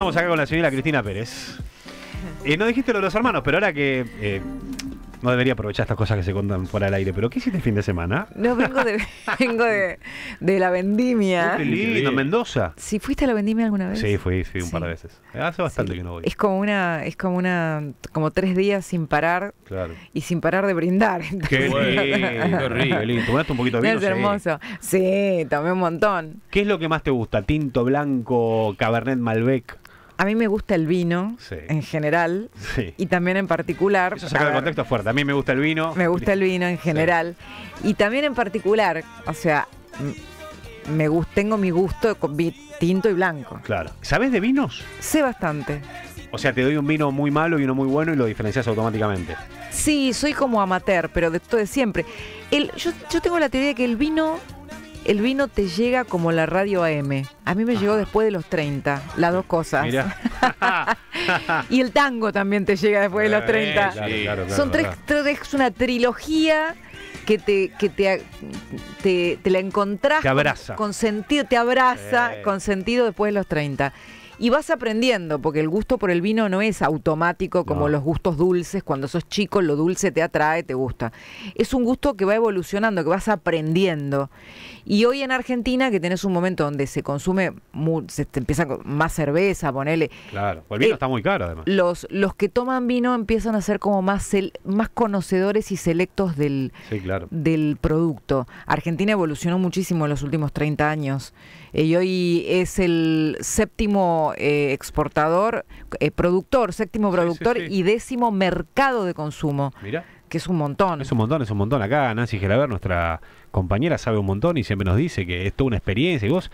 Vamos acá con la señora Cristina Pérez. Y eh, no dijiste lo de los hermanos, pero ahora que eh, no debería aprovechar estas cosas que se contan por el aire, pero ¿qué hiciste el fin de semana? No, vengo de, vengo de, de la vendimia. Qué lindo, Mendoza. ¿Sí fuiste a la vendimia alguna vez? Sí, fui, sí, un par de veces. Hace bastante que no voy. Es como una, es como una, como tres días sin parar claro. y sin parar de brindar. Qué lindo, qué rico, un poquito de vino? Es hermoso. Sí. sí, tomé un montón. ¿Qué es lo que más te gusta? ¿Tinto, blanco, Cabernet Malbec? a mí me gusta el vino en general y también en particular. Eso saca el contexto fuerte. A mí me gusta el vino. Me gusta el vino en general y también en particular, o sea, me tengo mi gusto de tinto y blanco. Claro. ¿Sabes de vinos? Sé bastante. O sea, te doy un vino muy malo y uno muy bueno y lo diferencias automáticamente. Sí, soy como amateur, pero de de siempre. yo, yo tengo la teoría que el vino el vino te llega como la radio AM. A mí me llegó después de los 30, las dos cosas. y el tango también te llega después de los 30. Eh, Son tres, tres, una trilogía que te, te, te, la encontrás. Te abraza. Con, sentido, te abraza eh. con sentido después de los 30 y vas aprendiendo, porque el gusto por el vino no es automático como los gustos dulces, cuando sos chico lo dulce te atrae, te gusta. Es un gusto que va evolucionando, que vas aprendiendo. Y hoy en Argentina, que tenés un momento donde se consume, se te empieza más cerveza, ponele. Claro, pues el vino eh, está muy caro además. Los, los que toman vino empiezan a ser como más, más conocedores y selectos del, del producto. Argentina evolucionó muchísimo en los últimos 30 años. Eh, y hoy es el séptimo eh, exportador, eh, productor, séptimo productor y décimo mercado de consumo. Que es un montón. Es un montón, es un montón. Acá Nancy Gelaber, nuestra compañera, sabe un montón y siempre nos dice que es toda una experiencia. Y vos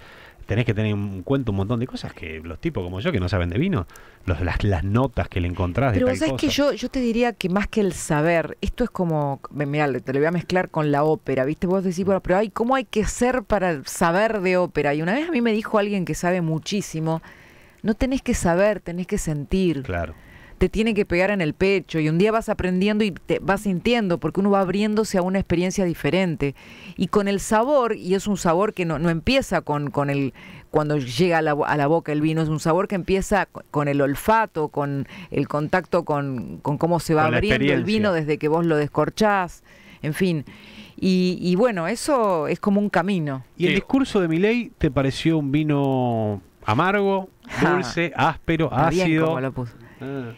tenés que tener en cuenta un montón de cosas que los tipos como yo que no saben de vino, las, notas que le encontrás de Pero tal Pero que yo, te diría que más que el saber, esto es como, mirá, te lo voy a mezclar con la ópera, ¿viste? Vos decís, bueno, pero ¿cómo hay que ser para saber de ópera? Y una vez a mí me dijo alguien que sabe muchísimo, no tenés que saber, tenés que sentir. Claro te tiene que pegar en el pecho y un día vas aprendiendo y te vas sintiendo porque uno va abriéndose a una experiencia diferente y con el sabor y es un sabor que no, no empieza con, con, el cuando llega a la, a la, boca el vino es un sabor que empieza con el olfato con el contacto con, cómo se va abriendo el vino desde que vos lo descorchás en fin y, bueno eso es como un camino y el discurso de Milei te pareció un vino amargo dulce áspero ácido lo ah.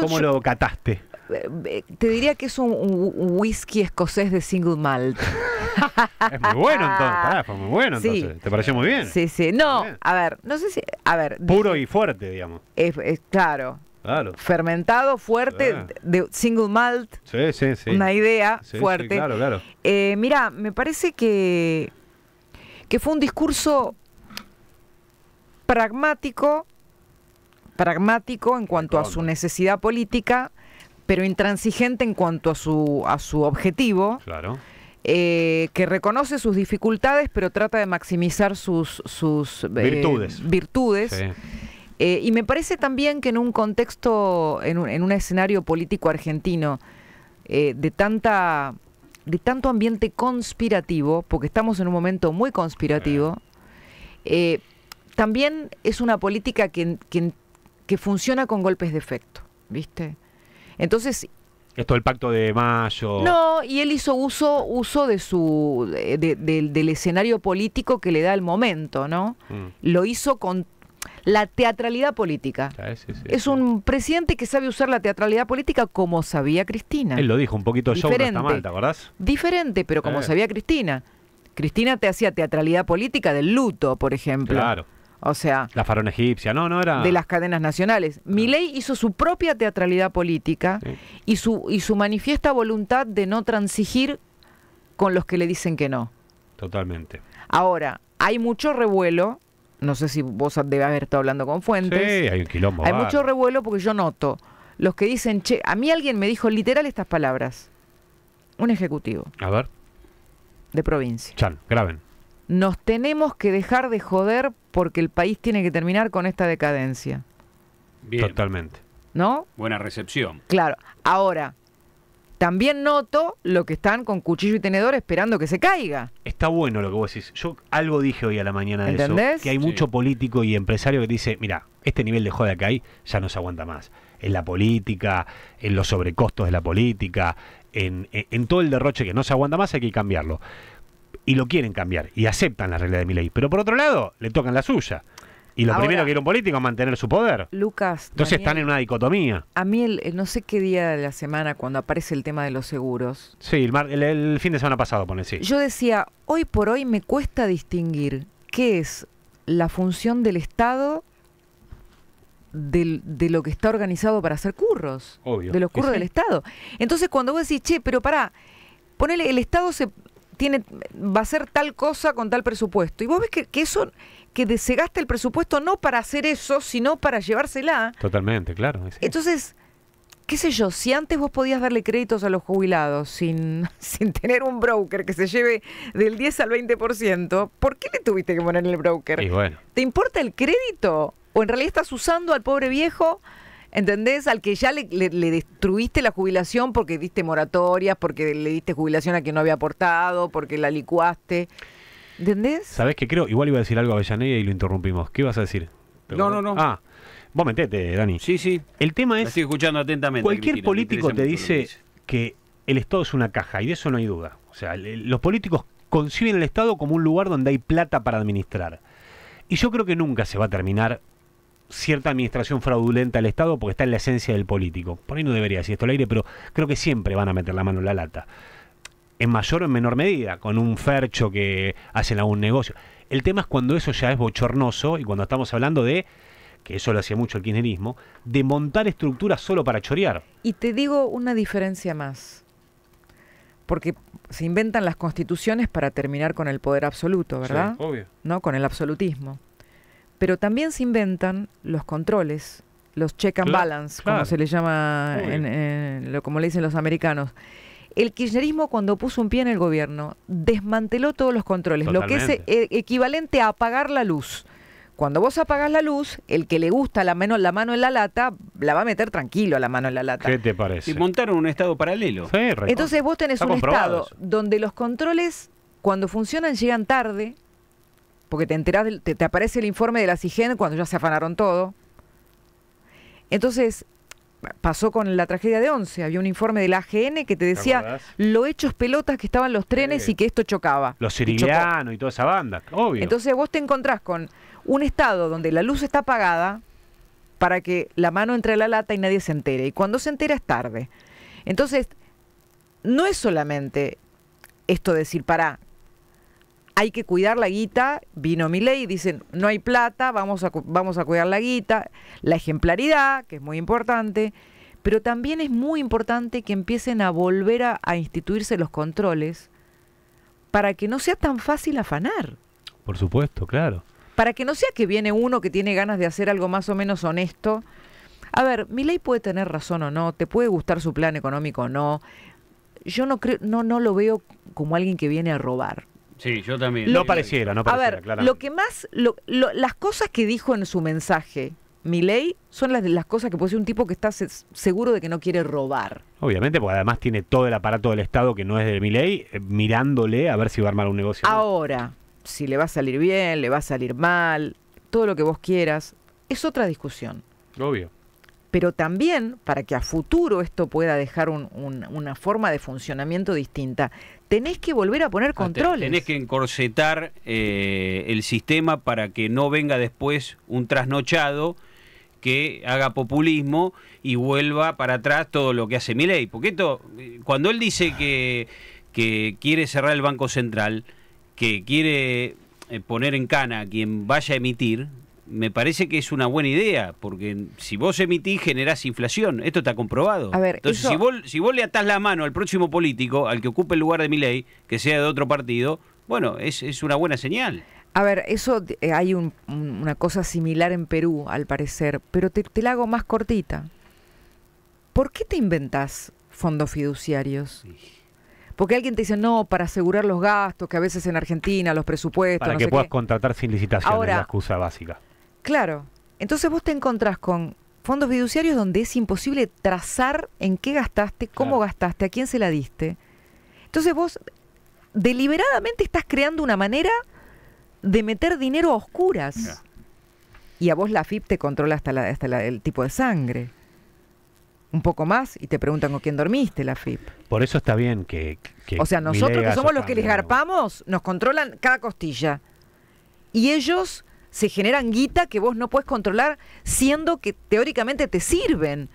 ¿Cómo lo cataste? Eh, eh, te diría que es un, whisky escocés de single malt. es muy bueno entonces, fue muy bueno entonces. ¿Te pareció muy bien? Sí, sí. No, a ver, no sé si. A ver. Puro y fuerte, digamos. Es, claro. Claro. Fermentado, fuerte, de single malt. Sí, sí, sí. Una idea fuerte. Sí, claro, claro. Eh, mira, me parece que, que fue un discurso pragmático pragmático en cuanto a su necesidad política, pero intransigente en cuanto a su, a su objetivo. Claro. Eh, que reconoce sus dificultades, pero trata de maximizar sus, sus eh, virtudes. Eh, y me parece también que en un contexto, en un, en un escenario político argentino, de tanta de tanto ambiente conspirativo, porque estamos en un momento muy conspirativo, también es una política que, que que funciona con golpes de efecto, ¿viste? Entonces... Esto del pacto de mayo. No, y él hizo uso, uso de su, del, escenario político que le da el momento, ¿no? Mm. Lo hizo con la teatralidad política. es un presidente que sabe usar la teatralidad política como sabía Cristina. Él lo dijo, un poquito yo show mal, ¿te acordás? Diferente, pero como eh. sabía Cristina. Cristina te hacía teatralidad política del luto, por ejemplo. Claro. O sea. La farona egipcia, no, no era. De las cadenas nacionales. Mi Milei hizo su propia teatralidad política y, su, y su manifiesta voluntad de no transigir con los que le dicen que no. Totalmente. Ahora, hay mucho revuelo. No sé si vos debes haber estado hablando con Fuentes. Sí, hay un quilombo. Hay mucho revuelo porque yo noto los que dicen, che, a mí alguien me dijo literal estas palabras. Un ejecutivo. A ver. De provincia. Chan, graben nos tenemos que dejar de joder porque el país tiene que terminar con esta decadencia. Bien. Totalmente. ¿No? Buena recepción. Claro. Ahora, también noto lo que están con cuchillo y tenedor esperando que se caiga. Está bueno lo que vos decís. Yo algo dije hoy a la mañana de eso. Que hay mucho político y empresario que dice, mira, este nivel de joda que hay ya no se aguanta más. En la política, en los sobrecostos de la política, en todo el derroche que no se aguanta más hay que cambiarlo y lo quieren cambiar y aceptan la regla de mi ley. Pero por otro lado, le tocan la suya. Y lo primero que quiere un político es mantener su poder. Lucas. Entonces están en una dicotomía. A mí, el, no sé qué día de la semana, cuando aparece el tema de los seguros. Sí, el, fin de semana pasado, pone sí. Yo decía, hoy por hoy me cuesta distinguir qué es la función del Estado de, lo que está organizado para hacer curros. Obvio. De los curros del Estado. Entonces, cuando vos decís, che, pero pará, ponele, el Estado se tiene, va a ser tal cosa con tal presupuesto. Y vos ves que, eso, que se gasta el presupuesto no para hacer eso, sino para llevársela. Totalmente, claro. Entonces, qué sé yo, si antes vos podías darle créditos a los jubilados sin, sin tener un broker que se lleve del 10 al 20%, ¿por qué le tuviste que poner en el broker? ¿Te importa el crédito? ¿O en realidad estás usando al pobre viejo? ¿Entendés? Al que ya le, destruiste la jubilación porque diste moratorias, porque le diste jubilación a quien no había aportado, porque la licuaste. ¿Entendés? ¿Sabés qué creo? Igual iba a decir algo a Avellaneda y lo interrumpimos. ¿Qué ibas a decir? No, no, no. Ah, vos metete, Dani. Sí, sí. El tema es. estoy escuchando atentamente. Cualquier político te dice, que el Estado es una caja y de eso no hay duda. O sea, los políticos conciben el Estado como un lugar donde hay plata para administrar. Y yo creo que nunca se va a terminar cierta administración fraudulenta al Estado porque está en la esencia del político. Por ahí no debería decir esto al aire, pero creo que siempre van a meter la mano en la lata. En mayor o en menor medida, con un fercho que hacen algún negocio. El tema es cuando eso ya es bochornoso y cuando estamos hablando de que eso lo hacía mucho el kirchnerismo, de montar estructuras solo para chorear. Y te digo una diferencia más, porque se inventan las constituciones para terminar con el poder absoluto, ¿verdad? ¿No? Con el absolutismo. Pero también se inventan los controles, los check and balance, como se le llama, en, lo, como le dicen los americanos. El kirchnerismo cuando puso un pie en el gobierno desmanteló todos los controles, lo que es eh, equivalente a apagar la luz. Cuando vos apagás la luz, el que le gusta la mano, la mano en la lata, la va a meter tranquilo a la mano en la lata. ¿Qué te parece? Y montaron un estado paralelo. Entonces vos tenés un estado donde los controles, cuando funcionan, llegan tarde, porque te enterás, te, aparece el informe de la CIGEN cuando ya se afanaron todo. Entonces, pasó con la tragedia de 11, había un informe de la AGN que te decía lo hechos pelotas que estaban los trenes y que esto chocaba. Los sirilianos y, toda esa banda, obvio. Entonces vos te encontrás con un estado donde la luz está apagada para que la mano entre a la lata y nadie se entere. Y cuando se entera es tarde. Entonces, no es solamente esto decir, para, hay que cuidar la guita, vino mi ley, dicen, no hay plata, vamos a, vamos a cuidar la guita, la ejemplaridad, que es muy importante, pero también es muy importante que empiecen a volver a, instituirse los controles para que no sea tan fácil afanar. Por supuesto, claro. Para que no sea que viene uno que tiene ganas de hacer algo más o menos honesto. A ver, mi ley puede tener razón o no, te puede gustar su plan económico o no. Yo no creo, no, no lo veo como alguien que viene a robar. Sí, yo también. no pareciera, no pareciera. A ver, lo que más, lo, las cosas que dijo en su mensaje Milei son las, las cosas que puede ser un tipo que está seguro de que no quiere robar. Obviamente, porque además tiene todo el aparato del Estado que no es de mi ley, eh, mirándole a ver si va a armar un negocio. Ahora, si le va a salir bien, le va a salir mal, todo lo que vos quieras, es otra discusión. Obvio pero también para que a futuro esto pueda dejar una forma de funcionamiento distinta, tenés que volver a poner ah, controles. Tenés que encorsetar eh, el sistema para que no venga después un trasnochado que haga populismo y vuelva para atrás todo lo que hace Milei. Porque esto, eh, cuando él dice que, que quiere cerrar el Banco Central, que quiere eh, poner en cana a quien vaya a emitir, me parece que es una buena idea, porque si vos emitís generás inflación, esto está comprobado. Entonces, si, vos, si vos le atás la mano al próximo político, al que ocupe el lugar de mi ley, que sea de otro partido, bueno, es, es una buena señal. A ver, eso eh, hay una cosa similar en Perú, al parecer, pero te, la hago más cortita. ¿Por qué te inventás fondos fiduciarios? Porque alguien te dice, no, para asegurar los gastos, que a veces en Argentina, los presupuestos. Para que puedas contratar sin licitación, es la excusa básica. Claro. Entonces vos te encontrás con fondos fiduciarios donde es imposible trazar en qué gastaste, cómo gastaste, a quién se la diste. Entonces vos deliberadamente estás creando una manera de meter dinero a oscuras. Y a vos la FIP te controla hasta, el tipo de sangre. Un poco más y te preguntan con quién dormiste la FIP. Por eso está bien que... que o sea, nosotros que somos los que les garpamos, nos controlan cada costilla. Y ellos se generan guita que vos no puedes controlar siendo que teóricamente te sirven.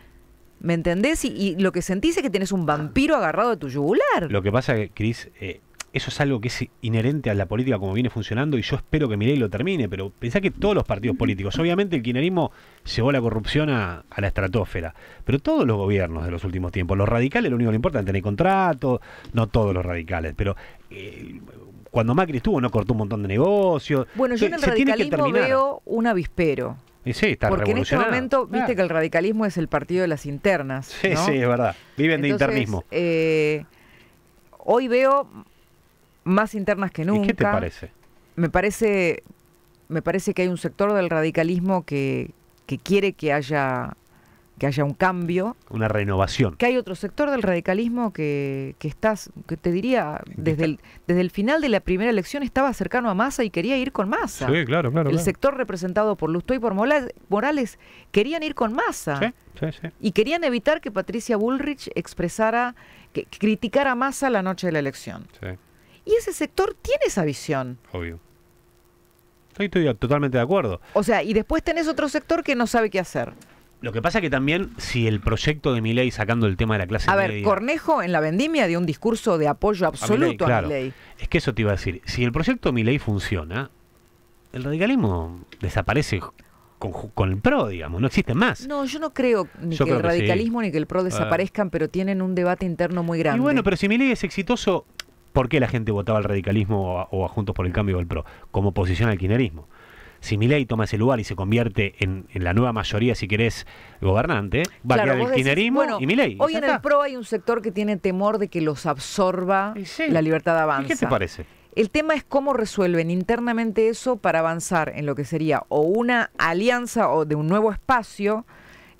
¿Me entendés? Y, lo que sentís es que tienes un ah. vampiro agarrado a tu yugular. Lo que pasa, Cris, eh, eso es algo que es inherente a la política como viene funcionando y yo espero que ley lo termine, pero pensá que todos los partidos políticos, obviamente el kirchnerismo llevó la corrupción a, la estratosfera, pero todos los gobiernos de los últimos tiempos, los radicales lo único que le importa es tener contrato, no todos los radicales, pero eh, cuando Macri estuvo no cortó un montón de negocios. Bueno, yo en el radicalismo veo un avispero. sí, está Porque en este momento, viste que el radicalismo es el partido de las internas. Sí, sí, es verdad. Viven de internismo. Eh, hoy veo más internas que nunca. qué te parece? Me parece, me parece que hay un sector del radicalismo que quiere que haya que haya un cambio. Una renovación. Que hay otro sector del radicalismo que, estás, que te diría, desde el, desde el final de la primera elección estaba cercano a Massa y quería ir con Massa. Sí, claro, claro. El sector representado por Lustoy y por Morales querían ir con Massa. Sí, sí, sí. Y querían evitar que Patricia Bullrich expresara, que, criticara a Massa la noche de la elección. Sí. Y ese sector tiene esa visión. Obvio. estoy totalmente de acuerdo. O sea, y después tenés otro sector que no sabe qué hacer. Lo que pasa que también, si el proyecto de ley, sacando el tema de la clase A ver, Cornejo en la vendimia dio un discurso de apoyo absoluto a Milley. Es que eso te iba a decir. Si el proyecto de ley funciona, el radicalismo desaparece con, el PRO, digamos, no existe más. No, yo no creo ni que el radicalismo ni que el PRO ah. desaparezcan, pero tienen un debate interno muy grande. Y bueno, pero si Milei es exitoso, ¿por qué la gente votaba al radicalismo o a, Juntos por el Cambio o al PRO? Como oposición al kirchnerismo si Milei toma ese lugar y se convierte en, la nueva mayoría, si querés, gobernante, va a quedar el kinerismo y Milei. Hoy en el PRO hay un sector que tiene temor de que los absorba la libertad de avance. ¿Qué te parece? El tema es cómo resuelven internamente eso para avanzar en lo que sería o una alianza o de un nuevo espacio.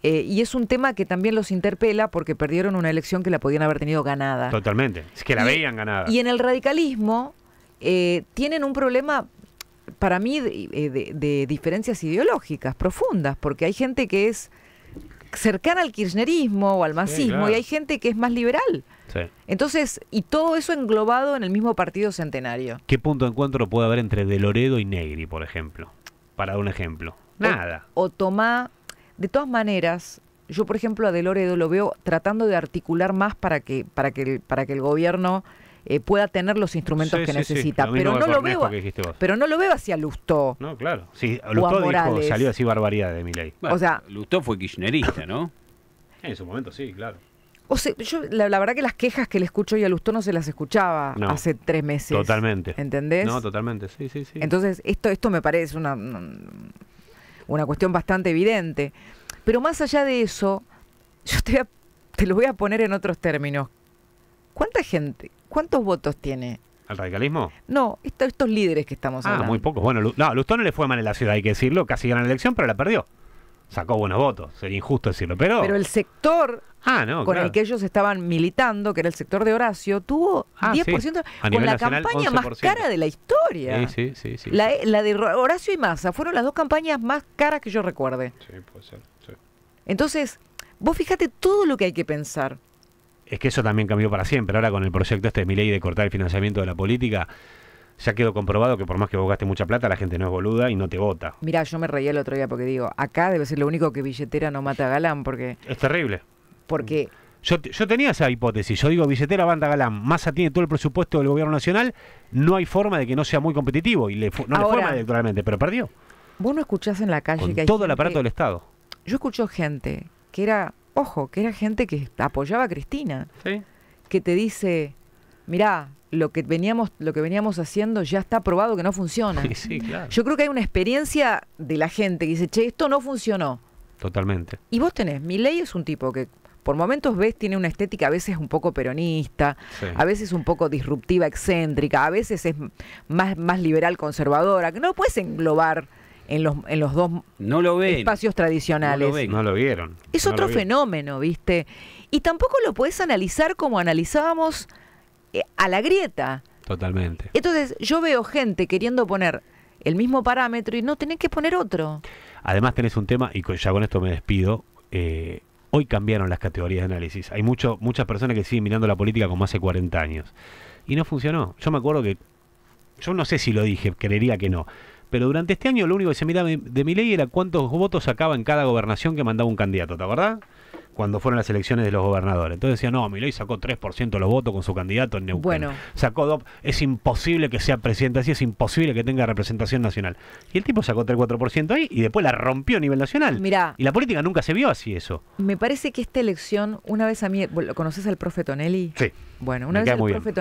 Eh, y es un tema que también los interpela porque perdieron una elección que la podían haber tenido ganada. Totalmente. Es que la veían ganada. Y en el radicalismo eh, tienen un problema para mí eh, de, diferencias ideológicas profundas, porque hay gente que es cercana al kirchnerismo o al masismo y hay gente que es más liberal. Entonces, y todo eso englobado en el mismo partido centenario. ¿Qué punto de encuentro puede haber entre De Loredo y Negri, por ejemplo? Para dar un ejemplo. Nada. O, tomá, de todas maneras, yo por ejemplo a De Loredo lo veo tratando de articular más para que, para que, para que el gobierno eh, pueda tener los instrumentos que necesita. Pero no lo veo. Pero no lo veo hacia Lustó. No, claro. Sí, Lustó dijo, salió así barbaridad de mi ley. o sea, Lustó fue kirchnerista, ¿no? en su momento sí, claro. O sea, la, verdad que las quejas que le escucho y a Lustó no se las escuchaba hace tres meses. Totalmente. ¿Entendés? No, totalmente, sí, sí, sí. Entonces, esto, esto me parece una, una cuestión bastante evidente. Pero más allá de eso, yo te, te lo voy a poner en otros términos ¿Cuánta gente, cuántos votos tiene? ¿Al radicalismo? No, estos líderes que estamos ah, hablando. Ah, muy pocos. Bueno, no, Lustón no le fue mal en la ciudad, hay que decirlo. Casi ganó la elección, pero la perdió. Sacó buenos votos, sería injusto decirlo, pero... Pero el sector ah, con el que ellos estaban militando, que era el sector de Horacio, tuvo 10%, ah, con la campaña más cara de la historia. Sí, sí, sí. E, la, de Horacio y Massa fueron las dos campañas más caras que yo recuerde. Sí, puede ser. Entonces, vos fíjate todo lo que hay que pensar es que eso también cambió para siempre. Ahora con el proyecto este de mi ley de cortar el financiamiento de la política, ya quedó comprobado que por más que vos gastes mucha plata, la gente no es boluda y no te vota. Mira, yo me reía el otro día porque digo, acá debe ser lo único que billetera no mata a galán porque... Es terrible. Porque... Yo, tenía esa hipótesis, yo digo, billetera banda galán, más tiene todo el presupuesto del gobierno nacional, no hay forma de que no sea muy competitivo, y le, no forma electoralmente, pero perdió. Vos no escuchás en la calle que todo el aparato del Estado. Yo escucho gente que era ojo, que era gente que apoyaba a Cristina. Que te dice, mirá, lo que veníamos, lo que veníamos haciendo ya está probado que no funciona. Sí, sí, claro. Yo creo que hay una experiencia de la gente que dice, che, esto no funcionó. Totalmente. Y vos tenés, mi ley es un tipo que por momentos ves, tiene una estética a veces un poco peronista, a veces un poco disruptiva, excéntrica, a veces es más, más liberal, conservadora, que no puedes englobar en los, dos espacios tradicionales. No lo, vieron. Es otro fenómeno, ¿viste? Y tampoco lo puedes analizar como analizábamos eh, a la grieta. Totalmente. Entonces, yo veo gente queriendo poner el mismo parámetro y no tenés que poner otro. Además, tenés un tema, y ya con esto me despido. Eh, hoy cambiaron las categorías de análisis. Hay mucho, muchas personas que siguen mirando la política como hace 40 años. Y no funcionó. Yo me acuerdo que. Yo no sé si lo dije, creería que no pero durante este año lo único que se miraba de mi ley era cuántos votos sacaba en cada gobernación que mandaba un candidato, ¿te acordás? Cuando fueron las elecciones de los gobernadores. Entonces decía, no, ley sacó 3% de los votos con su candidato en Neuquén. Bueno. Sacó dos, es imposible que sea presidente así, es imposible que tenga representación nacional. Y el tipo sacó 3-4% ahí y después la rompió a nivel nacional. Mirá, y la política nunca se vio así eso. Me parece que esta elección, una vez a mí, ¿lo conoces al profe Tonelli? Sí. Bueno, una vez al profe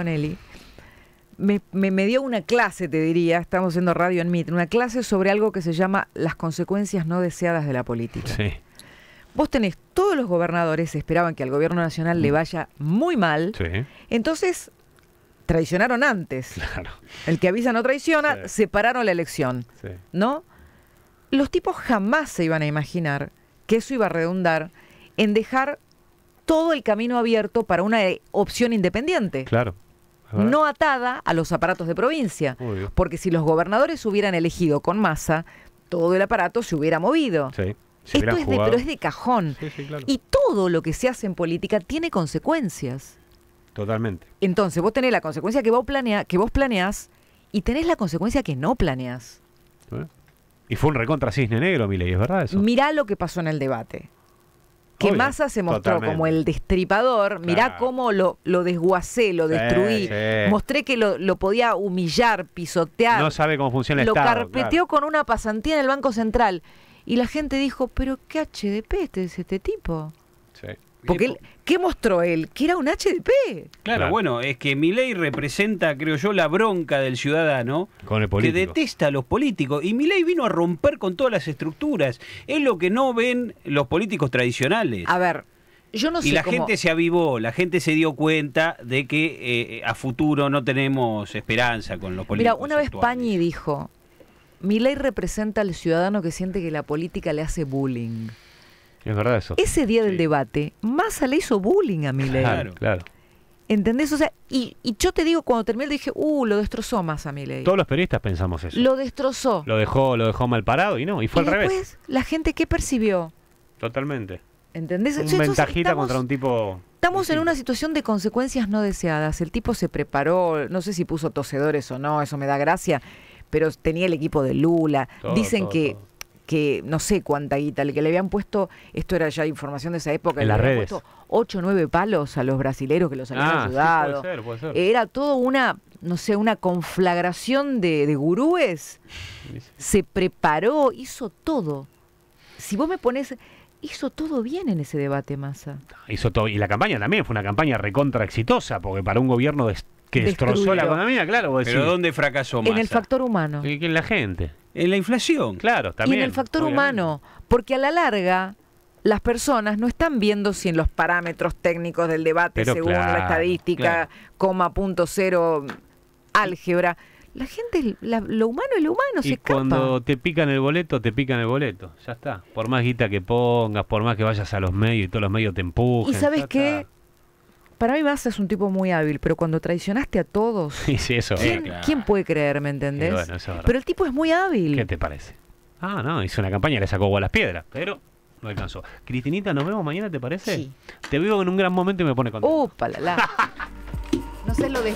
me, me, dio una clase, te diría, estamos haciendo radio en MIT, una clase sobre algo que se llama las consecuencias no deseadas de la política. Sí. Vos tenés, todos los gobernadores esperaban que al gobierno nacional le mm. vaya muy mal, entonces traicionaron antes. Claro. El que avisa no traiciona, separaron la elección, ¿no? Los tipos jamás se iban a imaginar que eso iba a redundar en dejar todo el camino abierto para una eh, opción independiente. Claro no atada a los aparatos de provincia. Porque si los gobernadores hubieran elegido con masa, todo el aparato se hubiera movido. es de, pero es de cajón. Y todo lo que se hace en política tiene consecuencias. Totalmente. Entonces, vos tenés la consecuencia que vos, que vos planeás y tenés la consecuencia que no planeás. ¿Eh? Y fue un recontra cisne negro, Milei, ¿es verdad eso? Mirá lo que pasó en el debate que Massa se mostró como el destripador, mirá cómo lo, lo desguacé, lo destruí, mostré que lo, podía humillar, pisotear. No sabe cómo funciona lo Estado. Lo carpeteó con una pasantía en el Banco Central. Y la gente dijo, pero qué HDP este es este tipo. Sí. Porque él, ¿Qué mostró él? Que era un HDP. Claro, bueno, es que mi ley representa, creo yo, la bronca del ciudadano que detesta a los políticos. Y mi ley vino a romper con todas las estructuras. Es lo que no ven los políticos tradicionales. A ver, yo no sé y la gente se avivó, la gente se dio cuenta de que eh, a futuro no tenemos esperanza con los políticos. Mira, una vez Pañi dijo, mi ley representa al ciudadano que siente que la política le hace bullying. Es verdad eso. Ese día del debate, Massa le hizo bullying a Milei. Claro, claro. ¿Entendés? O sea, y, yo te digo, cuando terminé, dije, uh, lo destrozó Massa a Milei. Todos los periodistas pensamos eso. Lo destrozó. Lo dejó, lo dejó mal parado y no, y fue y al después, la gente, ¿qué percibió? Totalmente. ¿Entendés? Un ventajita contra un tipo. Estamos en una situación de consecuencias no deseadas. El tipo se preparó, no sé si puso tosedores o no, eso me da gracia, pero tenía el equipo de Lula. Dicen que que no sé cuánta guita, el que le habían puesto, esto era ya información de esa época, en le puesto 8 o 9 palos a los brasileros que los habían ah, ayudado. Era todo una, no sé, una conflagración de, gurúes. Se preparó, hizo todo. Si vos me pones hizo todo bien en ese debate, Massa. Hizo todo. Y la campaña también fue una campaña recontra exitosa, porque para un gobierno que destrozó la economía, claro. Pero ¿dónde fracasó En el factor humano. Y en la gente. En la inflación. Claro, también. Y en el factor humano, porque a la larga las personas no están viendo si en los parámetros técnicos del debate, según la estadística, coma punto cero álgebra, la gente, lo humano es lo humano, se escapa. cuando te pican el boleto, te pican el boleto, ya está. Por más guita que pongas, por más que vayas a los medios y todos los medios te empujan. ¿Y sabes qué? para mí vas es un tipo muy hábil, pero cuando traicionaste a todos, sí, eso ¿quién, puede creer, me entendés? pero el tipo es muy hábil. ¿Qué te parece? Ah, no, hizo una campaña, le sacó a las piedras, pero no alcanzó. Cristinita, nos vemos mañana, ¿te parece? Te veo en un gran momento y me pone contento. ¡Upa, la, la. No sé lo de...